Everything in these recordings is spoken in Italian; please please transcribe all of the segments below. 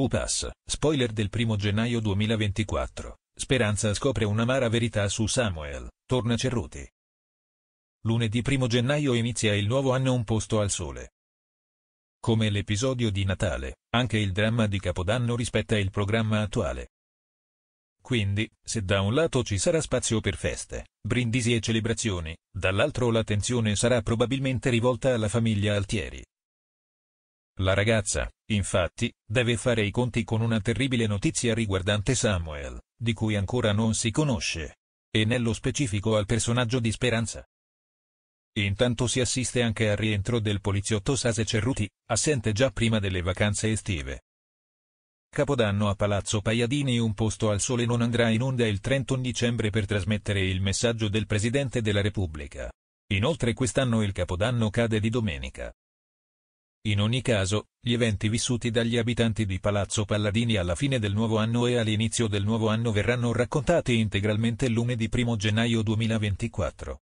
UPAS, spoiler del 1 gennaio 2024. Speranza scopre un'amara verità su Samuel, torna Cerruti. Lunedì 1 gennaio inizia il nuovo anno Un posto al sole. Come l'episodio di Natale, anche il dramma di Capodanno rispetta il programma attuale. Quindi, se da un lato ci sarà spazio per feste, brindisi e celebrazioni, dall'altro l'attenzione sarà probabilmente rivolta alla famiglia Altieri. La ragazza, infatti, deve fare i conti con una terribile notizia riguardante Samuel, di cui ancora non si conosce. E nello specifico al personaggio di Speranza. Intanto si assiste anche al rientro del poliziotto Sase Cerruti, assente già prima delle vacanze estive. Capodanno a Palazzo Paiadini un posto al sole non andrà in onda il 31 dicembre per trasmettere il messaggio del Presidente della Repubblica. Inoltre quest'anno il Capodanno cade di domenica. In ogni caso, gli eventi vissuti dagli abitanti di Palazzo Palladini alla fine del nuovo anno e all'inizio del nuovo anno verranno raccontati integralmente lunedì 1 gennaio 2024.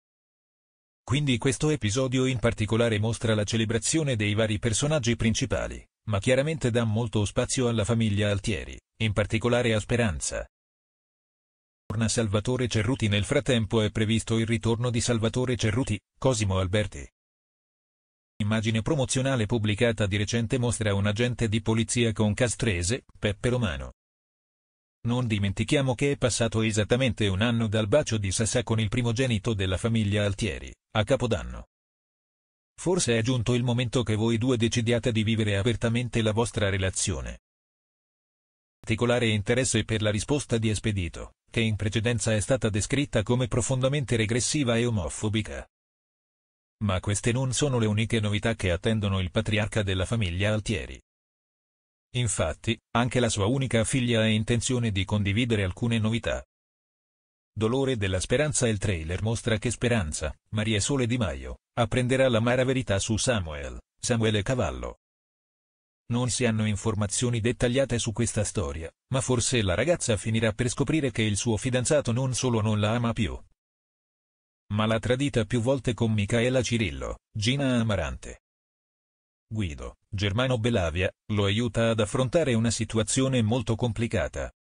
Quindi questo episodio in particolare mostra la celebrazione dei vari personaggi principali, ma chiaramente dà molto spazio alla famiglia Altieri, in particolare a Speranza. Torna Salvatore Cerruti Nel frattempo è previsto il ritorno di Salvatore Cerruti, Cosimo Alberti, Immagine promozionale pubblicata di recente mostra un agente di polizia con Castrese, Peppe Romano. Non dimentichiamo che è passato esattamente un anno dal bacio di Sassà con il primogenito della famiglia Altieri, a Capodanno. Forse è giunto il momento che voi due decidiate di vivere apertamente la vostra relazione. Particolare interesse per la risposta di Espedito, che in precedenza è stata descritta come profondamente regressiva e omofobica. Ma queste non sono le uniche novità che attendono il patriarca della famiglia Altieri. Infatti, anche la sua unica figlia ha intenzione di condividere alcune novità. Dolore della Speranza Il trailer mostra che Speranza, Maria Sole Di Maio, apprenderà la l'amara verità su Samuel, Samuele Cavallo. Non si hanno informazioni dettagliate su questa storia, ma forse la ragazza finirà per scoprire che il suo fidanzato non solo non la ama più, ma l'ha tradita più volte con Micaela Cirillo, Gina Amarante. Guido, Germano Belavia, lo aiuta ad affrontare una situazione molto complicata.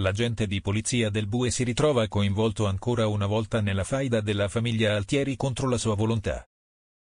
L'agente di polizia del Bue si ritrova coinvolto ancora una volta nella faida della famiglia Altieri contro la sua volontà.